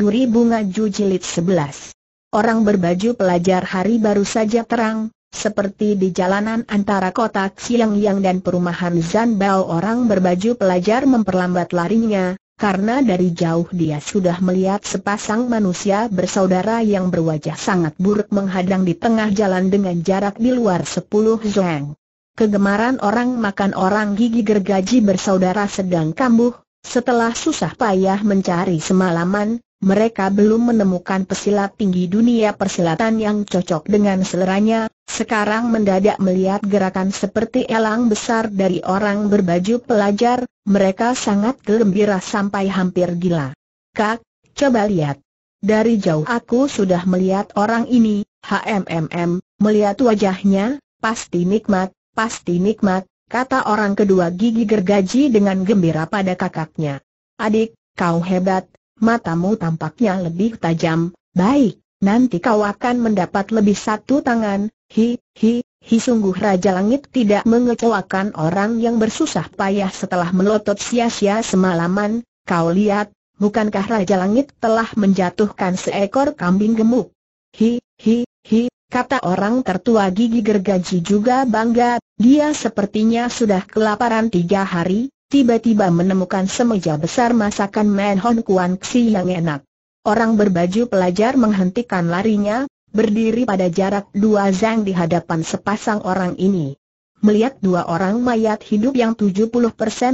Duri Bunga Ju Jilid 11 Orang berbaju pelajar hari baru saja terang, seperti di jalanan antara kota Xiang Yang dan perumahan Zanbao orang berbaju pelajar memperlambat larinya, karena dari jauh dia sudah melihat sepasang manusia bersaudara yang berwajah sangat buruk menghadang di tengah jalan dengan jarak di luar 10 zhuang. Kegemaran orang makan orang gigi gergaji bersaudara sedang kambuh, setelah susah payah mencari semalaman, mereka belum menemukan pesilat tinggi dunia persilatan yang cocok dengan seleranya, sekarang mendadak melihat gerakan seperti elang besar dari orang berbaju pelajar, mereka sangat gembira sampai hampir gila. Kak, coba lihat. Dari jauh aku sudah melihat orang ini, HMMM, melihat wajahnya, pasti nikmat, pasti nikmat, kata orang kedua gigi gergaji dengan gembira pada kakaknya. Adik, kau hebat, matamu tampaknya lebih tajam, baik, nanti kau akan mendapat lebih satu tangan, hi, hi, hi sungguh Raja Langit tidak mengecewakan orang yang bersusah payah setelah melotot sia-sia semalaman, kau lihat, bukankah Raja Langit telah menjatuhkan seekor kambing gemuk? Hi, hi, hi, Kata orang tertua gigi gergaji juga bangga, dia sepertinya sudah kelaparan tiga hari, tiba-tiba menemukan semeja besar masakan Hon Kuan Xi yang enak. Orang berbaju pelajar menghentikan larinya, berdiri pada jarak dua zang di hadapan sepasang orang ini. Melihat dua orang mayat hidup yang 70%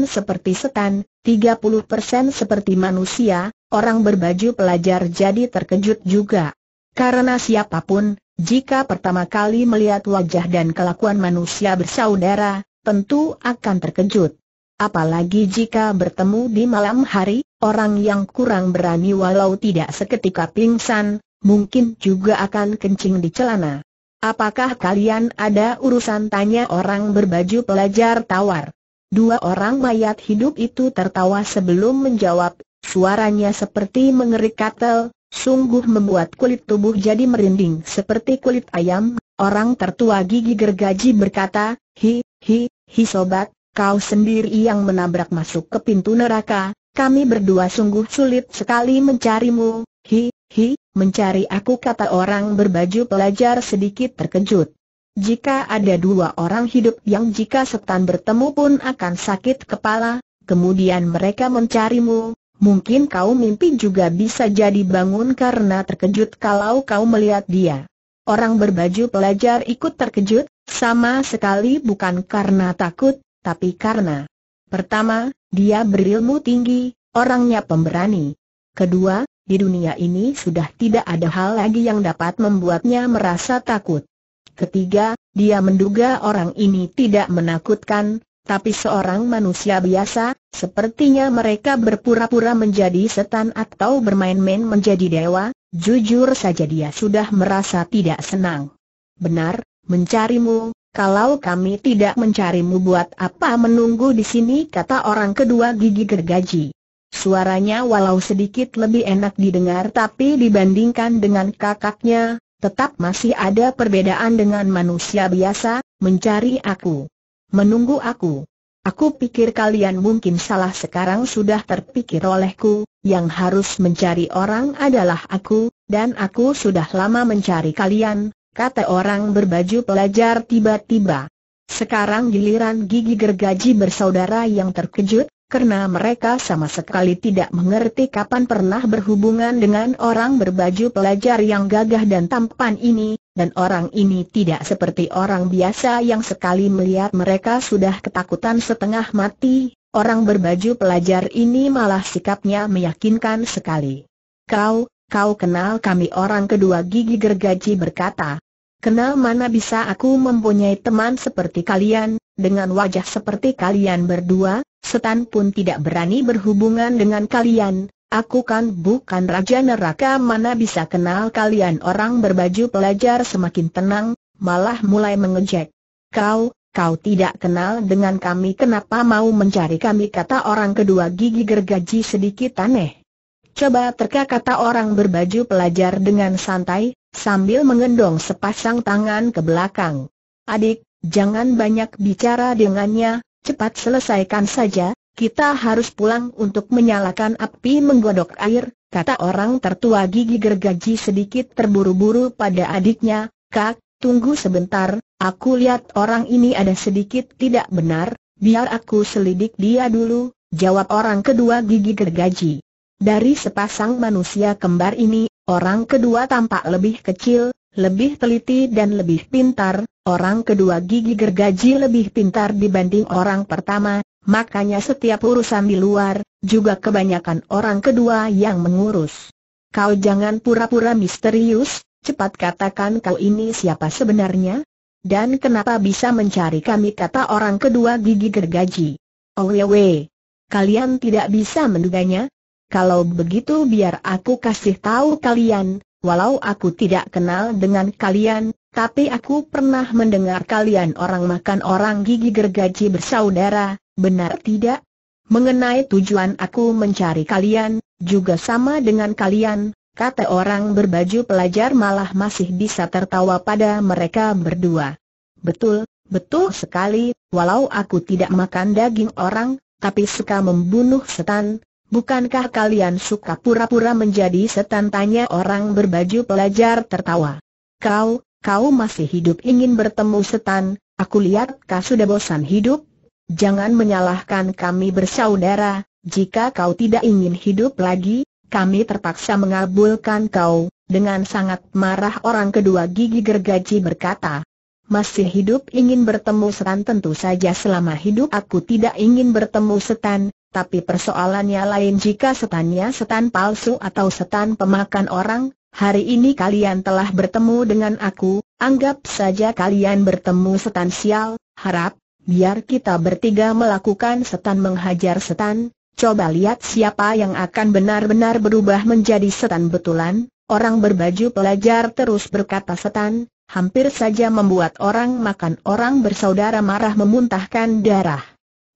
seperti setan, 30% seperti manusia, orang berbaju pelajar jadi terkejut juga. Karena siapapun, jika pertama kali melihat wajah dan kelakuan manusia bersaudara, tentu akan terkejut. Apalagi jika bertemu di malam hari, orang yang kurang berani walau tidak seketika pingsan, mungkin juga akan kencing di celana. Apakah kalian ada urusan tanya orang berbaju pelajar tawar? Dua orang mayat hidup itu tertawa sebelum menjawab, suaranya seperti mengerik katel, sungguh membuat kulit tubuh jadi merinding seperti kulit ayam. Orang tertua gigi gergaji berkata, hi, hi, hi sobat, kau sendiri yang menabrak masuk ke pintu neraka, kami berdua sungguh sulit sekali mencarimu, hi, hi, mencari aku kata orang berbaju pelajar sedikit terkejut. Jika ada dua orang hidup yang jika setan bertemu pun akan sakit kepala, kemudian mereka mencarimu, mungkin kau mimpi juga bisa jadi bangun karena terkejut kalau kau melihat dia. Orang berbaju pelajar ikut terkejut, sama sekali bukan karena takut, tapi karena Pertama, dia berilmu tinggi, orangnya pemberani. Kedua, di dunia ini sudah tidak ada hal lagi yang dapat membuatnya merasa takut. Ketiga, dia menduga orang ini tidak menakutkan, tapi seorang manusia biasa, sepertinya mereka berpura-pura menjadi setan atau bermain-main menjadi dewa, jujur saja dia sudah merasa tidak senang. Benar, mencarimu, kalau kami tidak mencarimu buat apa menunggu di sini kata orang kedua gigi gergaji. Suaranya walau sedikit lebih enak didengar tapi dibandingkan dengan kakaknya, tetap masih ada perbedaan dengan manusia biasa, mencari aku. Menunggu aku. Aku pikir kalian mungkin salah sekarang sudah terpikir olehku, yang harus mencari orang adalah aku, dan aku sudah lama mencari kalian, kata orang berbaju pelajar tiba-tiba. Sekarang giliran gigi gergaji bersaudara yang terkejut, karena mereka sama sekali tidak mengerti kapan pernah berhubungan dengan orang berbaju pelajar yang gagah dan tampan ini, dan orang ini tidak seperti orang biasa yang sekali melihat mereka sudah ketakutan setengah mati, orang berbaju pelajar ini malah sikapnya meyakinkan sekali. Kau, kau kenal kami orang kedua gigi gergaji berkata, Kenal mana bisa aku mempunyai teman seperti kalian, dengan wajah seperti kalian berdua, setan pun tidak berani berhubungan dengan kalian, aku kan bukan raja neraka mana bisa kenal kalian orang berbaju pelajar semakin tenang, malah mulai mengejek. Kau, kau tidak kenal dengan kami kenapa mau mencari kami kata orang kedua gigi gergaji sedikit aneh. Coba terka kata orang berbaju pelajar dengan santai, sambil mengendong sepasang tangan ke belakang. Adik, jangan banyak bicara dengannya, cepat selesaikan saja, kita harus pulang untuk menyalakan api menggodok air, kata orang tertua gigi gergaji sedikit terburu-buru pada adiknya, kak, tunggu sebentar, aku lihat orang ini ada sedikit tidak benar, biar aku selidik dia dulu, jawab orang kedua gigi gergaji. Dari sepasang manusia kembar ini Orang kedua tampak lebih kecil, lebih teliti dan lebih pintar, orang kedua gigi gergaji lebih pintar dibanding orang pertama, makanya setiap urusan di luar, juga kebanyakan orang kedua yang mengurus. Kau jangan pura-pura misterius, cepat katakan kau ini siapa sebenarnya? Dan kenapa bisa mencari kami kata orang kedua gigi gergaji? Owewe, oh, ya, kalian tidak bisa menduganya? kalau begitu biar aku kasih tahu kalian, walau aku tidak kenal dengan kalian, tapi aku pernah mendengar kalian orang makan orang gigi gergaji bersaudara, benar tidak? Mengenai tujuan aku mencari kalian, juga sama dengan kalian, kata orang berbaju pelajar malah masih bisa tertawa pada mereka berdua. Betul, betul sekali, walau aku tidak makan daging orang, tapi suka membunuh setan, Bukankah kalian suka pura-pura menjadi setan? Tanya orang berbaju pelajar tertawa. Kau, kau masih hidup ingin bertemu setan, aku lihat kau sudah bosan hidup. Jangan menyalahkan kami bersaudara, jika kau tidak ingin hidup lagi, kami terpaksa mengabulkan kau. Dengan sangat marah orang kedua gigi gergaji berkata, masih hidup ingin bertemu setan tentu saja selama hidup aku tidak ingin bertemu setan, tapi persoalannya lain jika setannya setan palsu atau setan pemakan orang, hari ini kalian telah bertemu dengan aku, anggap saja kalian bertemu setan sial, harap, biar kita bertiga melakukan setan menghajar setan, coba lihat siapa yang akan benar-benar berubah menjadi setan betulan, orang berbaju pelajar terus berkata setan, hampir saja membuat orang makan orang bersaudara marah memuntahkan darah.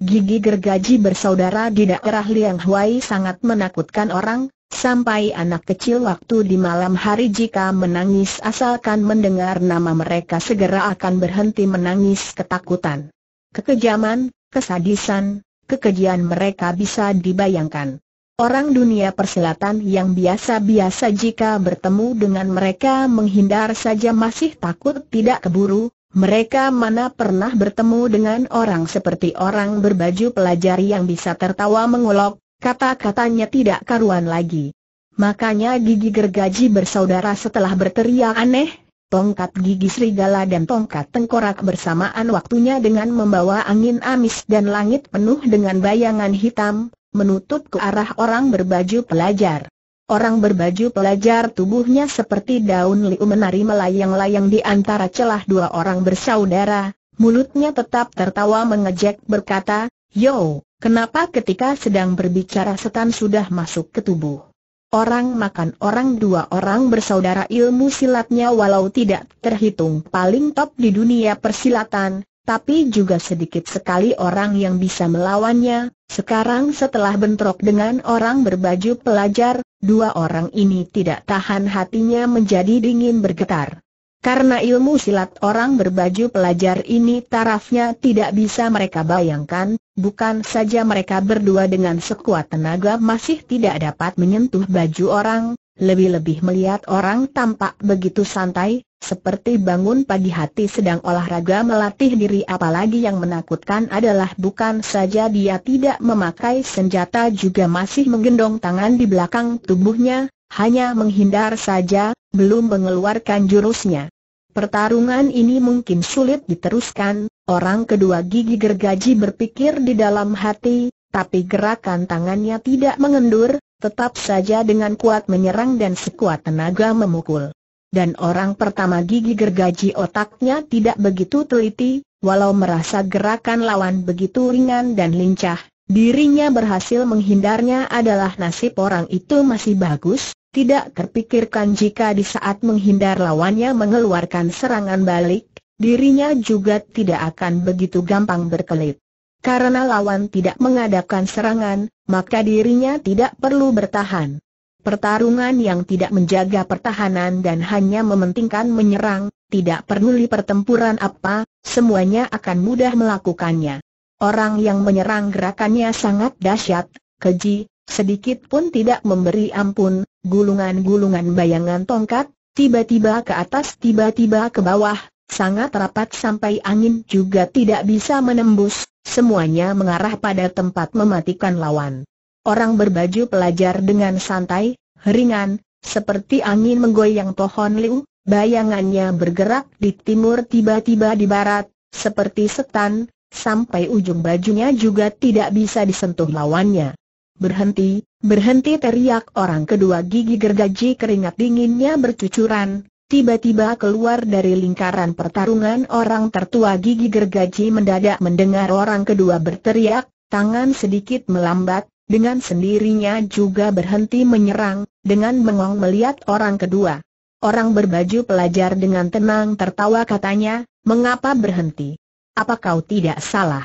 Gigi gergaji bersaudara di daerah Liang Huai sangat menakutkan orang, sampai anak kecil waktu di malam hari jika menangis asalkan mendengar nama mereka segera akan berhenti menangis ketakutan. Kekejaman, kesadisan, kekejian mereka bisa dibayangkan. Orang dunia persilatan yang biasa-biasa jika bertemu dengan mereka menghindar saja masih takut tidak keburu, mereka mana pernah bertemu dengan orang seperti orang berbaju pelajar yang bisa tertawa mengolok, kata-katanya tidak karuan lagi. Makanya gigi gergaji bersaudara setelah berteriak aneh, tongkat gigi serigala dan tongkat tengkorak bersamaan waktunya dengan membawa angin amis dan langit penuh dengan bayangan hitam, menutup ke arah orang berbaju pelajar. Orang berbaju pelajar tubuhnya seperti daun liu menari melayang-layang di antara celah dua orang bersaudara, mulutnya tetap tertawa mengejek berkata, Yo, kenapa ketika sedang berbicara setan sudah masuk ke tubuh? Orang makan orang dua orang bersaudara ilmu silatnya walau tidak terhitung paling top di dunia persilatan, tapi juga sedikit sekali orang yang bisa melawannya, sekarang setelah bentrok dengan orang berbaju pelajar, dua orang ini tidak tahan hatinya menjadi dingin bergetar. Karena ilmu silat orang berbaju pelajar ini tarafnya tidak bisa mereka bayangkan, bukan saja mereka berdua dengan sekuat tenaga masih tidak dapat menyentuh baju orang, lebih-lebih melihat orang tampak begitu santai, seperti bangun pagi hati sedang olahraga melatih diri apalagi yang menakutkan adalah bukan saja dia tidak memakai senjata juga masih menggendong tangan di belakang tubuhnya, hanya menghindar saja, belum mengeluarkan jurusnya. Pertarungan ini mungkin sulit diteruskan, orang kedua gigi gergaji berpikir di dalam hati, tapi gerakan tangannya tidak mengendur, tetap saja dengan kuat menyerang dan sekuat tenaga memukul dan orang pertama gigi gergaji otaknya tidak begitu teliti, walau merasa gerakan lawan begitu ringan dan lincah, dirinya berhasil menghindarnya adalah nasib orang itu masih bagus, tidak terpikirkan jika di saat menghindar lawannya mengeluarkan serangan balik, dirinya juga tidak akan begitu gampang berkelit. Karena lawan tidak mengadakan serangan, maka dirinya tidak perlu bertahan. Pertarungan yang tidak menjaga pertahanan dan hanya mementingkan menyerang, tidak peduli pertempuran apa, semuanya akan mudah melakukannya. Orang yang menyerang gerakannya sangat dahsyat, keji, sedikit pun tidak memberi ampun, gulungan-gulungan bayangan tongkat, tiba-tiba ke atas tiba-tiba ke bawah, sangat rapat sampai angin juga tidak bisa menembus, semuanya mengarah pada tempat mematikan lawan orang berbaju pelajar dengan santai, ringan, seperti angin menggoyang pohon liu, bayangannya bergerak di timur tiba-tiba di barat, seperti setan, sampai ujung bajunya juga tidak bisa disentuh lawannya. Berhenti, berhenti teriak orang kedua gigi gergaji keringat dinginnya bercucuran, tiba-tiba keluar dari lingkaran pertarungan orang tertua gigi gergaji mendadak mendengar orang kedua berteriak, tangan sedikit melambat, dengan sendirinya juga berhenti menyerang, dengan mengong melihat orang kedua. Orang berbaju pelajar dengan tenang tertawa katanya, mengapa berhenti? Apa kau tidak salah?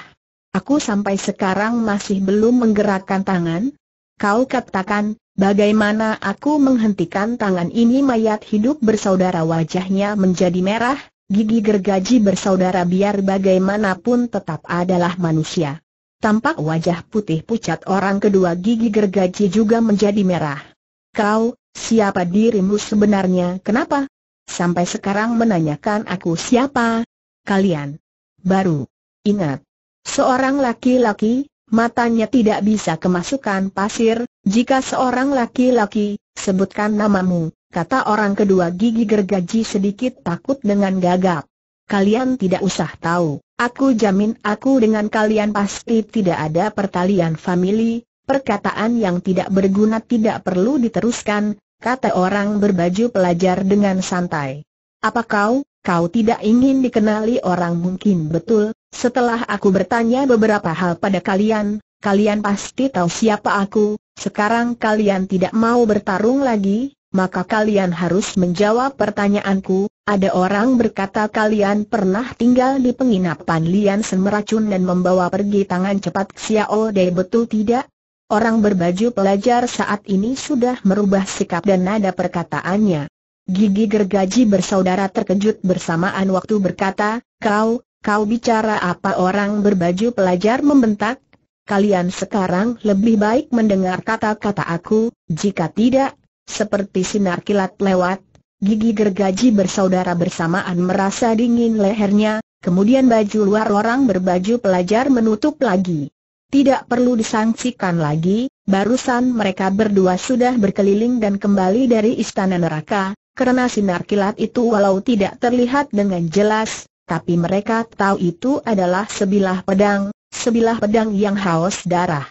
Aku sampai sekarang masih belum menggerakkan tangan? Kau katakan, bagaimana aku menghentikan tangan ini mayat hidup bersaudara wajahnya menjadi merah, gigi gergaji bersaudara biar bagaimanapun tetap adalah manusia. Tampak wajah putih pucat orang kedua gigi gergaji juga menjadi merah. Kau, siapa dirimu sebenarnya kenapa? Sampai sekarang menanyakan aku siapa? Kalian. Baru. Ingat. Seorang laki-laki, matanya tidak bisa kemasukan pasir, jika seorang laki-laki, sebutkan namamu, kata orang kedua gigi gergaji sedikit takut dengan gagap. Kalian tidak usah tahu. Aku jamin aku dengan kalian pasti tidak ada pertalian family. perkataan yang tidak berguna tidak perlu diteruskan, kata orang berbaju pelajar dengan santai. Apa kau, kau tidak ingin dikenali orang mungkin betul, setelah aku bertanya beberapa hal pada kalian, kalian pasti tahu siapa aku, sekarang kalian tidak mau bertarung lagi, maka kalian harus menjawab pertanyaanku, ada orang berkata kalian pernah tinggal di penginapan Lian Sen meracun dan membawa pergi tangan cepat Xiao Dei betul tidak? Orang berbaju pelajar saat ini sudah merubah sikap dan nada perkataannya. Gigi gergaji bersaudara terkejut bersamaan waktu berkata, kau, kau bicara apa orang berbaju pelajar membentak? Kalian sekarang lebih baik mendengar kata-kata aku, jika tidak, seperti sinar kilat lewat, Gigi gergaji bersaudara bersamaan merasa dingin lehernya, kemudian baju luar orang berbaju pelajar menutup lagi. Tidak perlu disangsikan lagi, barusan mereka berdua sudah berkeliling dan kembali dari istana neraka, karena sinar kilat itu walau tidak terlihat dengan jelas, tapi mereka tahu itu adalah sebilah pedang, sebilah pedang yang haus darah.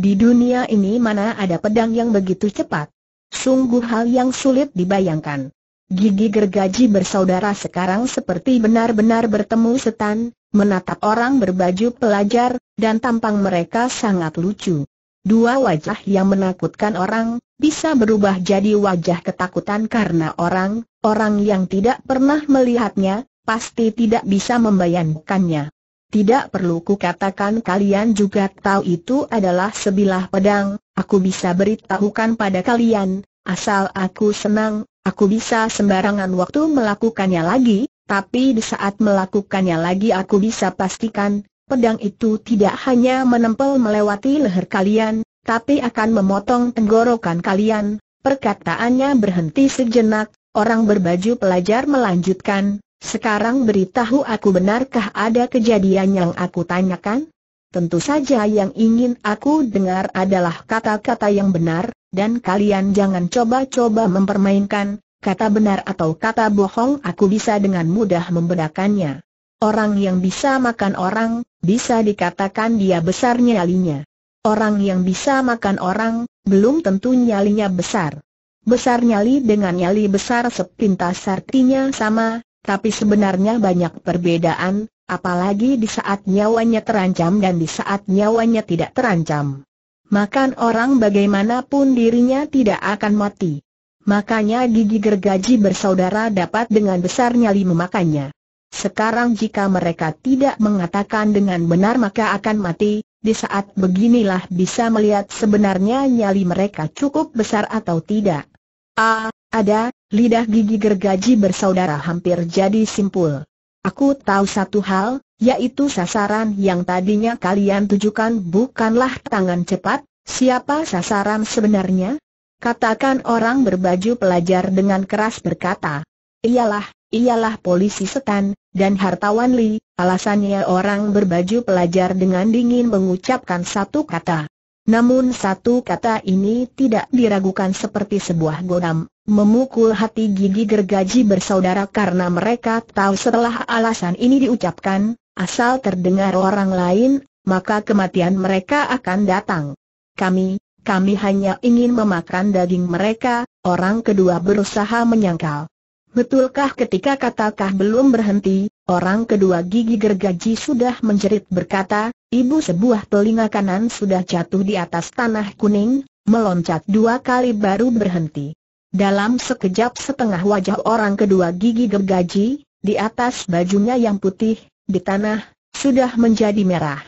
Di dunia ini mana ada pedang yang begitu cepat? Sungguh hal yang sulit dibayangkan. Gigi gergaji bersaudara sekarang seperti benar-benar bertemu setan, menatap orang berbaju pelajar, dan tampang mereka sangat lucu. Dua wajah yang menakutkan orang, bisa berubah jadi wajah ketakutan karena orang, orang yang tidak pernah melihatnya, pasti tidak bisa membayangkannya. Tidak perlu kukatakan kalian juga tahu itu adalah sebilah pedang, aku bisa beritahukan pada kalian, asal aku senang, Aku bisa sembarangan waktu melakukannya lagi, tapi di saat melakukannya lagi aku bisa pastikan, pedang itu tidak hanya menempel melewati leher kalian, tapi akan memotong tenggorokan kalian. Perkataannya berhenti sejenak, orang berbaju pelajar melanjutkan, sekarang beritahu aku benarkah ada kejadian yang aku tanyakan? Tentu saja yang ingin aku dengar adalah kata-kata yang benar, dan kalian jangan coba-coba mempermainkan, kata benar atau kata bohong aku bisa dengan mudah membedakannya. Orang yang bisa makan orang, bisa dikatakan dia besar nyalinya. Orang yang bisa makan orang, belum tentu nyalinya besar. Besar nyali dengan nyali besar sepintas artinya sama, tapi sebenarnya banyak perbedaan, apalagi di saat nyawanya terancam dan di saat nyawanya tidak terancam. Makan orang bagaimanapun dirinya tidak akan mati. Makanya gigi gergaji bersaudara dapat dengan besar nyali memakannya. Sekarang jika mereka tidak mengatakan dengan benar maka akan mati, di saat beginilah bisa melihat sebenarnya nyali mereka cukup besar atau tidak. Ah, ada, lidah gigi gergaji bersaudara hampir jadi simpul. Aku tahu satu hal, yaitu sasaran yang tadinya kalian tujukan bukanlah tangan cepat, siapa sasaran sebenarnya? Katakan orang berbaju pelajar dengan keras berkata. Iyalah, iyalah polisi setan, dan hartawan Li, alasannya orang berbaju pelajar dengan dingin mengucapkan satu kata. Namun satu kata ini tidak diragukan seperti sebuah godam, memukul hati gigi gergaji bersaudara karena mereka tahu setelah alasan ini diucapkan, Asal terdengar orang lain, maka kematian mereka akan datang. Kami, kami hanya ingin memakan daging mereka, orang kedua berusaha menyangkal. Betulkah ketika katakah belum berhenti, orang kedua gigi gergaji sudah menjerit berkata, ibu sebuah telinga kanan sudah jatuh di atas tanah kuning, meloncat dua kali baru berhenti. Dalam sekejap setengah wajah orang kedua gigi gergaji, di atas bajunya yang putih, di tanah, sudah menjadi merah.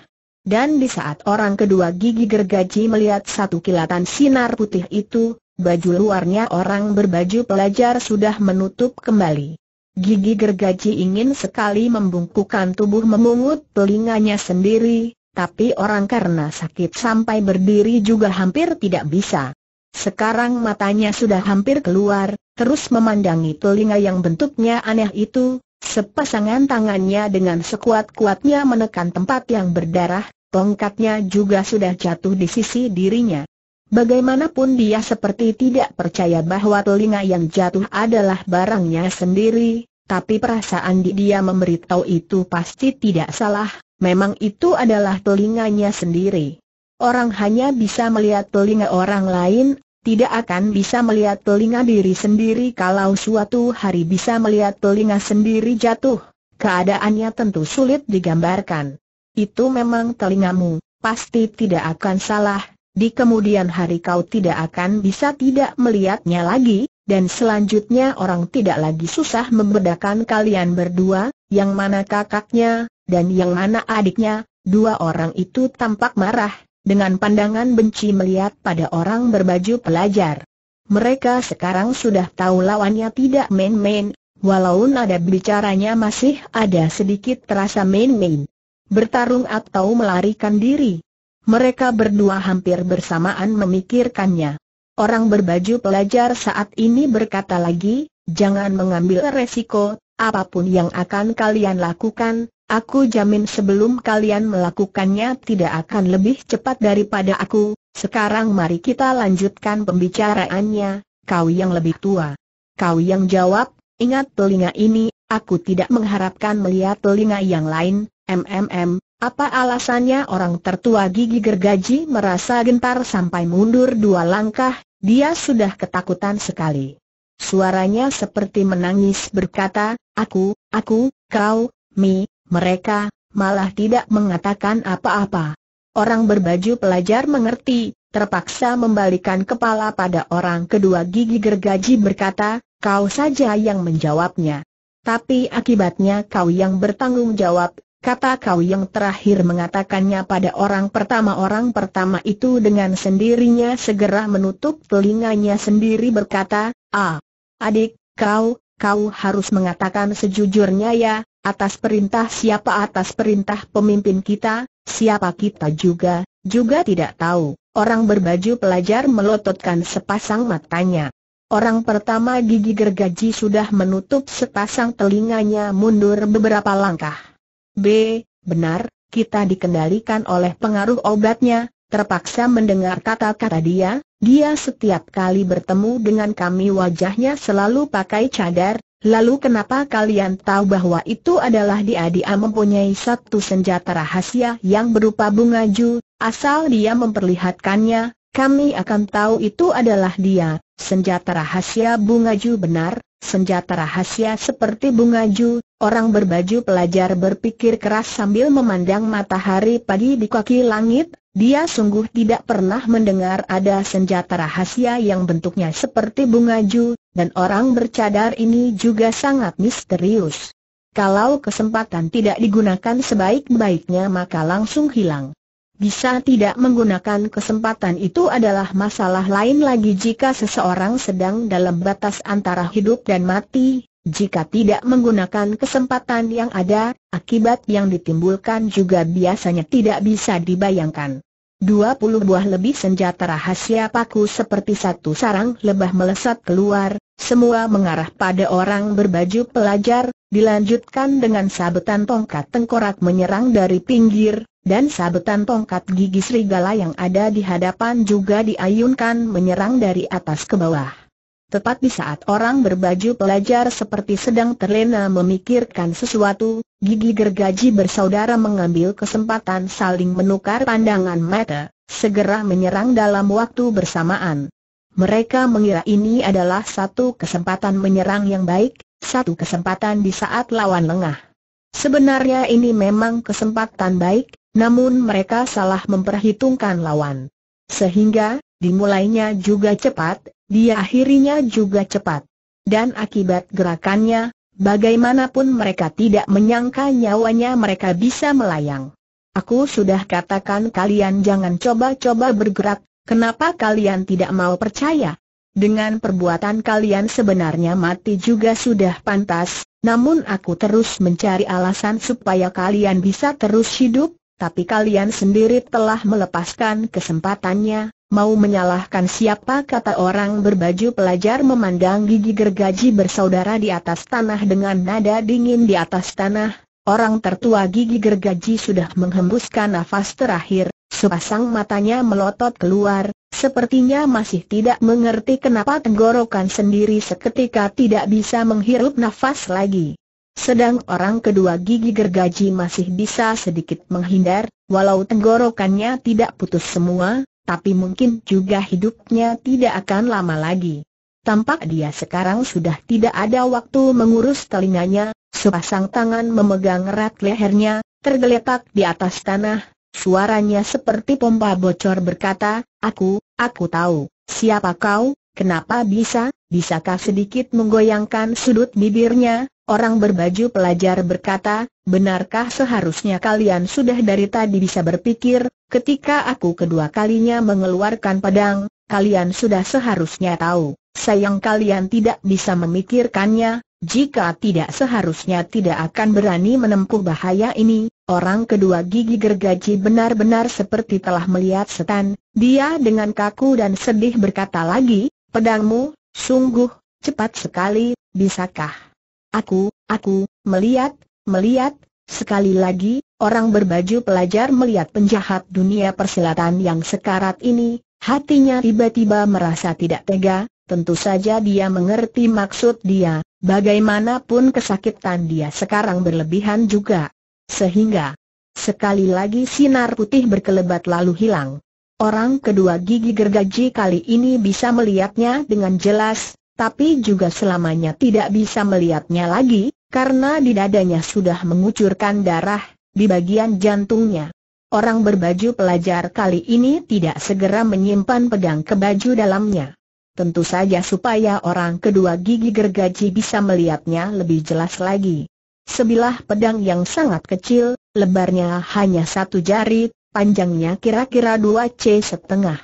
Dan di saat orang kedua gigi gergaji melihat satu kilatan sinar putih itu, baju luarnya orang berbaju pelajar sudah menutup kembali. Gigi gergaji ingin sekali membungkukan tubuh memungut telinganya sendiri, tapi orang karena sakit sampai berdiri juga hampir tidak bisa. Sekarang matanya sudah hampir keluar, terus memandangi telinga yang bentuknya aneh itu, Sepasangan tangannya dengan sekuat-kuatnya menekan tempat yang berdarah, tongkatnya juga sudah jatuh di sisi dirinya. Bagaimanapun dia seperti tidak percaya bahwa telinga yang jatuh adalah barangnya sendiri, tapi perasaan di dia memberitahu itu pasti tidak salah, memang itu adalah telinganya sendiri. Orang hanya bisa melihat telinga orang lain, tidak akan bisa melihat telinga diri sendiri kalau suatu hari bisa melihat telinga sendiri jatuh. Keadaannya tentu sulit digambarkan. Itu memang telingamu, pasti tidak akan salah. Di kemudian hari kau tidak akan bisa tidak melihatnya lagi, dan selanjutnya orang tidak lagi susah membedakan kalian berdua, yang mana kakaknya, dan yang mana adiknya, dua orang itu tampak marah, dengan pandangan benci melihat pada orang berbaju pelajar. Mereka sekarang sudah tahu lawannya tidak main-main, walau nada bicaranya masih ada sedikit terasa main-main. Bertarung atau melarikan diri. Mereka berdua hampir bersamaan memikirkannya. Orang berbaju pelajar saat ini berkata lagi, jangan mengambil resiko, apapun yang akan kalian lakukan, Aku jamin sebelum kalian melakukannya tidak akan lebih cepat daripada aku, sekarang mari kita lanjutkan pembicaraannya, kau yang lebih tua. Kau yang jawab, ingat telinga ini, aku tidak mengharapkan melihat telinga yang lain, MMM, apa alasannya orang tertua gigi gergaji merasa gentar sampai mundur dua langkah, dia sudah ketakutan sekali. Suaranya seperti menangis berkata, aku, aku, kau, mi, mereka, malah tidak mengatakan apa-apa. Orang berbaju pelajar mengerti, terpaksa membalikan kepala pada orang kedua gigi gergaji berkata, kau saja yang menjawabnya. Tapi akibatnya kau yang bertanggung jawab, kata kau yang terakhir mengatakannya pada orang pertama. Orang pertama itu dengan sendirinya segera menutup telinganya sendiri berkata, Ah, adik, kau, kau harus mengatakan sejujurnya ya, Atas perintah siapa atas perintah pemimpin kita, siapa kita juga, juga tidak tahu. Orang berbaju pelajar melototkan sepasang matanya. Orang pertama gigi gergaji sudah menutup sepasang telinganya mundur beberapa langkah. B. Benar, kita dikendalikan oleh pengaruh obatnya, terpaksa mendengar kata-kata dia, dia setiap kali bertemu dengan kami wajahnya selalu pakai cadar, Lalu kenapa kalian tahu bahwa itu adalah dia-dia mempunyai satu senjata rahasia yang berupa bunga ju, asal dia memperlihatkannya, kami akan tahu itu adalah dia, senjata rahasia bunga ju benar, senjata rahasia seperti bunga ju, orang berbaju pelajar berpikir keras sambil memandang matahari pagi di kaki langit, dia sungguh tidak pernah mendengar ada senjata rahasia yang bentuknya seperti bunga ju, dan orang bercadar ini juga sangat misterius. Kalau kesempatan tidak digunakan sebaik-baiknya maka langsung hilang. Bisa tidak menggunakan kesempatan itu adalah masalah lain lagi jika seseorang sedang dalam batas antara hidup dan mati, jika tidak menggunakan kesempatan yang ada, akibat yang ditimbulkan juga biasanya tidak bisa dibayangkan. 20 buah lebih senjata rahasia paku seperti satu sarang lebah melesat keluar, semua mengarah pada orang berbaju pelajar, dilanjutkan dengan sabetan tongkat tengkorak menyerang dari pinggir, dan sabetan tongkat gigi serigala yang ada di hadapan juga diayunkan menyerang dari atas ke bawah. Tepat di saat orang berbaju pelajar seperti sedang terlena memikirkan sesuatu, gigi gergaji bersaudara mengambil kesempatan saling menukar pandangan mata, segera menyerang dalam waktu bersamaan. Mereka mengira ini adalah satu kesempatan menyerang yang baik, satu kesempatan di saat lawan lengah. Sebenarnya ini memang kesempatan baik, namun mereka salah memperhitungkan lawan. Sehingga, dimulainya juga cepat, dia akhirnya juga cepat. Dan akibat gerakannya, bagaimanapun mereka tidak menyangka nyawanya mereka bisa melayang. Aku sudah katakan kalian jangan coba-coba bergerak, kenapa kalian tidak mau percaya? Dengan perbuatan kalian sebenarnya mati juga sudah pantas, namun aku terus mencari alasan supaya kalian bisa terus hidup, tapi kalian sendiri telah melepaskan kesempatannya, Mau menyalahkan siapa kata orang berbaju pelajar memandang gigi gergaji bersaudara di atas tanah dengan nada dingin di atas tanah, orang tertua gigi gergaji sudah menghembuskan nafas terakhir, sepasang matanya melotot keluar, Sepertinya masih tidak mengerti kenapa tenggorokan sendiri seketika tidak bisa menghirup nafas lagi. Sedang orang kedua gigi gergaji masih bisa sedikit menghindar, walau tenggorokannya tidak putus semua, tapi mungkin juga hidupnya tidak akan lama lagi. Tampak dia sekarang sudah tidak ada waktu mengurus telinganya, sepasang tangan memegang erat lehernya, tergeletak di atas tanah, suaranya seperti pompa bocor berkata, Aku, aku tahu, siapa kau, kenapa bisa, bisakah sedikit menggoyangkan sudut bibirnya, Orang berbaju pelajar berkata, benarkah seharusnya kalian sudah dari tadi bisa berpikir, ketika aku kedua kalinya mengeluarkan pedang, kalian sudah seharusnya tahu, sayang kalian tidak bisa memikirkannya, jika tidak seharusnya tidak akan berani menempuh bahaya ini, orang kedua gigi gergaji benar-benar seperti telah melihat setan, dia dengan kaku dan sedih berkata lagi, pedangmu, sungguh, cepat sekali, bisakah? Aku, aku, melihat, melihat, sekali lagi, orang berbaju pelajar melihat penjahat dunia persilatan yang sekarat ini, hatinya tiba-tiba merasa tidak tega, tentu saja dia mengerti maksud dia, bagaimanapun kesakitan dia sekarang berlebihan juga. Sehingga, sekali lagi sinar putih berkelebat lalu hilang. Orang kedua gigi gergaji kali ini bisa melihatnya dengan jelas, tapi juga selamanya tidak bisa melihatnya lagi, karena di dadanya sudah mengucurkan darah, di bagian jantungnya. Orang berbaju pelajar kali ini tidak segera menyimpan pedang ke baju dalamnya. Tentu saja supaya orang kedua gigi gergaji bisa melihatnya lebih jelas lagi. Sebilah pedang yang sangat kecil, lebarnya hanya satu jari, panjangnya kira-kira dua c setengah.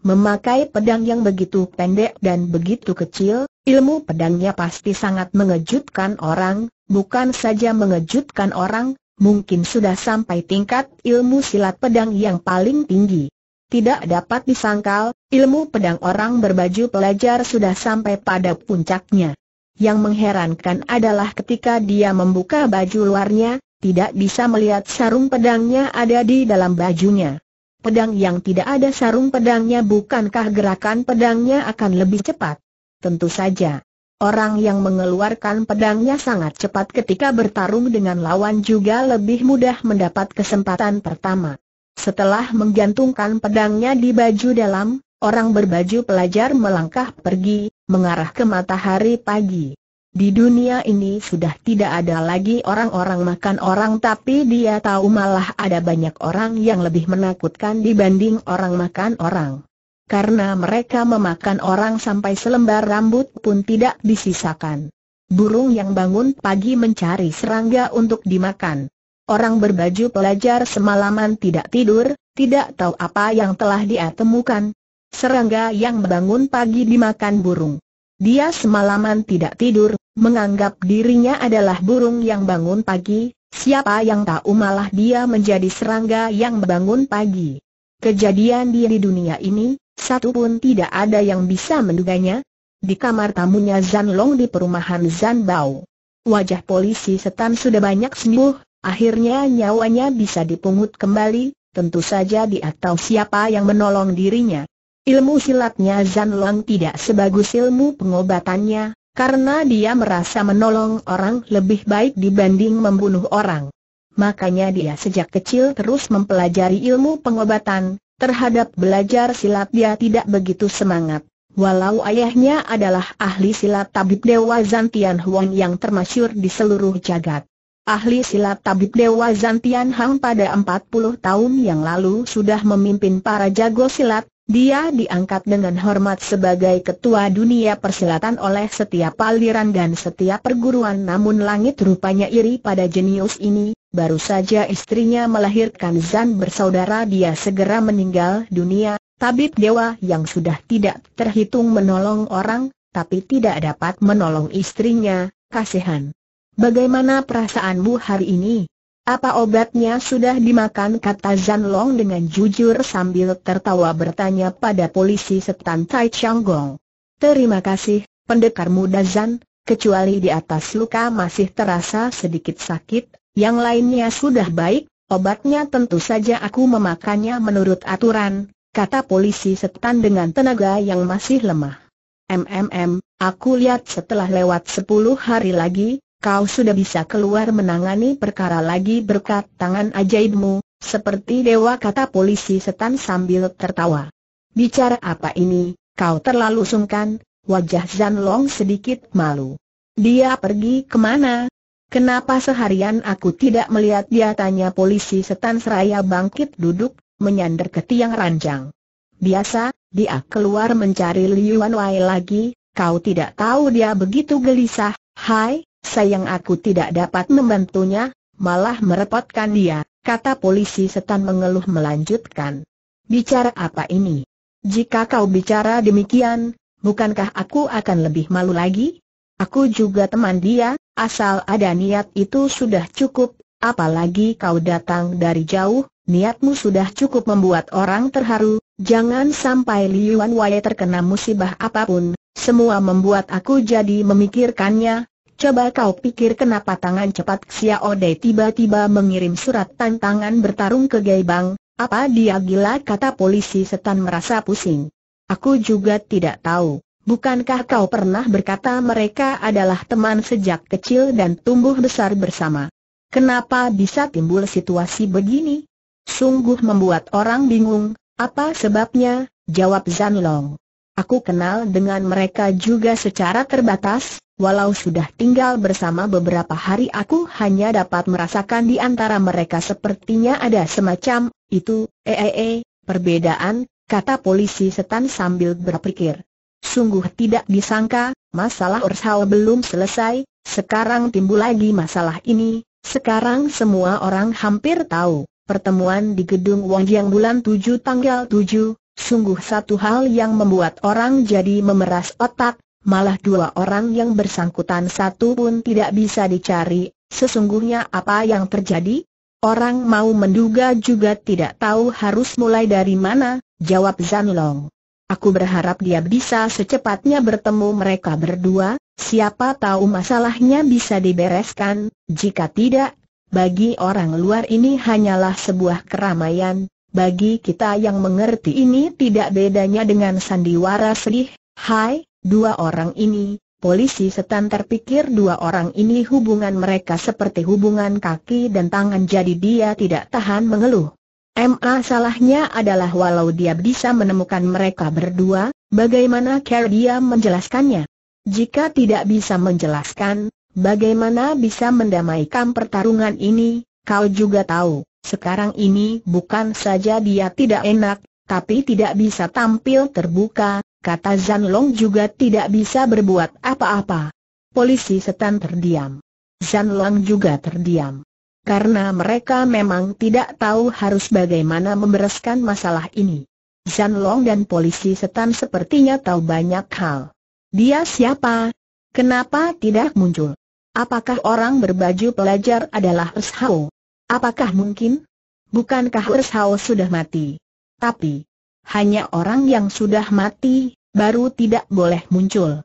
Memakai pedang yang begitu pendek dan begitu kecil, ilmu pedangnya pasti sangat mengejutkan orang, bukan saja mengejutkan orang, mungkin sudah sampai tingkat ilmu silat pedang yang paling tinggi. Tidak dapat disangkal, ilmu pedang orang berbaju pelajar sudah sampai pada puncaknya. Yang mengherankan adalah ketika dia membuka baju luarnya, tidak bisa melihat sarung pedangnya ada di dalam bajunya pedang yang tidak ada sarung pedangnya bukankah gerakan pedangnya akan lebih cepat? Tentu saja. Orang yang mengeluarkan pedangnya sangat cepat ketika bertarung dengan lawan juga lebih mudah mendapat kesempatan pertama. Setelah menggantungkan pedangnya di baju dalam, orang berbaju pelajar melangkah pergi, mengarah ke matahari pagi. Di dunia ini sudah tidak ada lagi orang-orang makan orang tapi dia tahu malah ada banyak orang yang lebih menakutkan dibanding orang makan orang. Karena mereka memakan orang sampai selembar rambut pun tidak disisakan. Burung yang bangun pagi mencari serangga untuk dimakan. Orang berbaju pelajar semalaman tidak tidur, tidak tahu apa yang telah dia temukan. Serangga yang bangun pagi dimakan burung. Dia semalaman tidak tidur, menganggap dirinya adalah burung yang bangun pagi, siapa yang tahu malah dia menjadi serangga yang bangun pagi. Kejadian dia di dunia ini, satu pun tidak ada yang bisa menduganya. Di kamar tamunya Zan Long di perumahan Zan Bao. Wajah polisi setan sudah banyak sembuh, akhirnya nyawanya bisa dipungut kembali, tentu saja di atau siapa yang menolong dirinya. Ilmu silatnya Zan Luang tidak sebagus ilmu pengobatannya, karena dia merasa menolong orang lebih baik dibanding membunuh orang. Makanya dia sejak kecil terus mempelajari ilmu pengobatan, terhadap belajar silat dia tidak begitu semangat. Walau ayahnya adalah ahli silat tabib Dewa Zantian Huan yang termasyur di seluruh jagat. Ahli silat tabib Dewa Zantian Hang pada 40 tahun yang lalu sudah memimpin para jago silat, dia diangkat dengan hormat sebagai ketua dunia persilatan oleh setiap aliran dan setiap perguruan namun langit rupanya iri pada jenius ini, baru saja istrinya melahirkan Zan bersaudara dia segera meninggal dunia, tabib dewa yang sudah tidak terhitung menolong orang, tapi tidak dapat menolong istrinya, kasihan. Bagaimana perasaanmu hari ini? Apa obatnya sudah dimakan kata Zan Long dengan jujur sambil tertawa bertanya pada polisi setan Tai Chiang Gong. Terima kasih, pendekar muda Zan, kecuali di atas luka masih terasa sedikit sakit, yang lainnya sudah baik, obatnya tentu saja aku memakannya menurut aturan, kata polisi setan dengan tenaga yang masih lemah. MMM, aku lihat setelah lewat 10 hari lagi, kau sudah bisa keluar menangani perkara lagi berkat tangan ajaibmu, seperti dewa kata polisi setan sambil tertawa. Bicara apa ini, kau terlalu sungkan, wajah Zan Long sedikit malu. Dia pergi kemana? Kenapa seharian aku tidak melihat dia tanya polisi setan seraya bangkit duduk, menyandar ke tiang ranjang. Biasa, dia keluar mencari Liu Wai lagi, kau tidak tahu dia begitu gelisah, hai, Sayang aku tidak dapat membantunya, malah merepotkan dia, kata polisi setan mengeluh melanjutkan. Bicara apa ini? Jika kau bicara demikian, bukankah aku akan lebih malu lagi? Aku juga teman dia, asal ada niat itu sudah cukup, apalagi kau datang dari jauh, niatmu sudah cukup membuat orang terharu, jangan sampai Liuan Wai terkena musibah apapun, semua membuat aku jadi memikirkannya, Coba kau pikir kenapa tangan cepat Xiao Dei tiba-tiba mengirim surat tantangan bertarung ke Gaibang, apa dia gila kata polisi setan merasa pusing. Aku juga tidak tahu, bukankah kau pernah berkata mereka adalah teman sejak kecil dan tumbuh besar bersama. Kenapa bisa timbul situasi begini? Sungguh membuat orang bingung, apa sebabnya, jawab Zan Long. Aku kenal dengan mereka juga secara terbatas, Walau sudah tinggal bersama beberapa hari aku hanya dapat merasakan di antara mereka sepertinya ada semacam, itu, eh, eh, eh perbedaan, kata polisi setan sambil berpikir. Sungguh tidak disangka, masalah Urshal belum selesai, sekarang timbul lagi masalah ini, sekarang semua orang hampir tahu, pertemuan di gedung Wangjiang bulan 7 tanggal 7, sungguh satu hal yang membuat orang jadi memeras otak, malah dua orang yang bersangkutan satu pun tidak bisa dicari, sesungguhnya apa yang terjadi? Orang mau menduga juga tidak tahu harus mulai dari mana, jawab Zanlong. Aku berharap dia bisa secepatnya bertemu mereka berdua, siapa tahu masalahnya bisa dibereskan, jika tidak, bagi orang luar ini hanyalah sebuah keramaian, bagi kita yang mengerti ini tidak bedanya dengan sandiwara sedih, hai, Dua orang ini, polisi setan terpikir dua orang ini hubungan mereka seperti hubungan kaki dan tangan jadi dia tidak tahan mengeluh. MA salahnya adalah walau dia bisa menemukan mereka berdua, bagaimana care dia menjelaskannya? Jika tidak bisa menjelaskan, bagaimana bisa mendamaikan pertarungan ini, kau juga tahu. Sekarang ini bukan saja dia tidak enak, tapi tidak bisa tampil terbuka, kata Long juga tidak bisa berbuat apa-apa. Polisi setan terdiam. Long juga terdiam. Karena mereka memang tidak tahu harus bagaimana membereskan masalah ini. Long dan polisi setan sepertinya tahu banyak hal. Dia siapa? Kenapa tidak muncul? Apakah orang berbaju pelajar adalah Ershao? Apakah mungkin? Bukankah Ershao sudah mati? Tapi, hanya orang yang sudah mati, baru tidak boleh muncul.